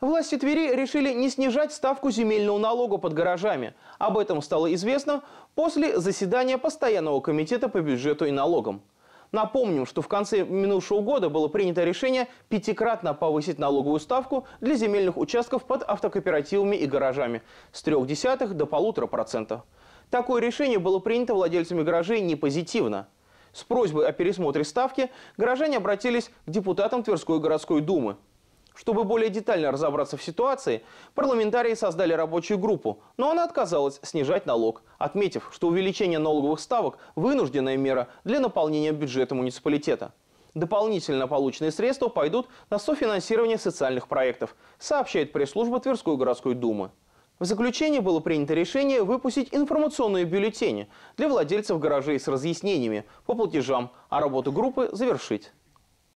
Власти Твери решили не снижать ставку земельного налога под гаражами. Об этом стало известно после заседания Постоянного комитета по бюджету и налогам. Напомним, что в конце минувшего года было принято решение пятикратно повысить налоговую ставку для земельных участков под автокооперативами и гаражами с 0,3 до 1,5%. Такое решение было принято владельцами гаражей непозитивно. С просьбой о пересмотре ставки горожане обратились к депутатам Тверской городской думы – чтобы более детально разобраться в ситуации, парламентарии создали рабочую группу, но она отказалась снижать налог, отметив, что увеличение налоговых ставок – вынужденная мера для наполнения бюджета муниципалитета. Дополнительно полученные средства пойдут на софинансирование социальных проектов, сообщает пресс-служба Тверской городской думы. В заключение было принято решение выпустить информационные бюллетени для владельцев гаражей с разъяснениями по платежам, а работу группы завершить.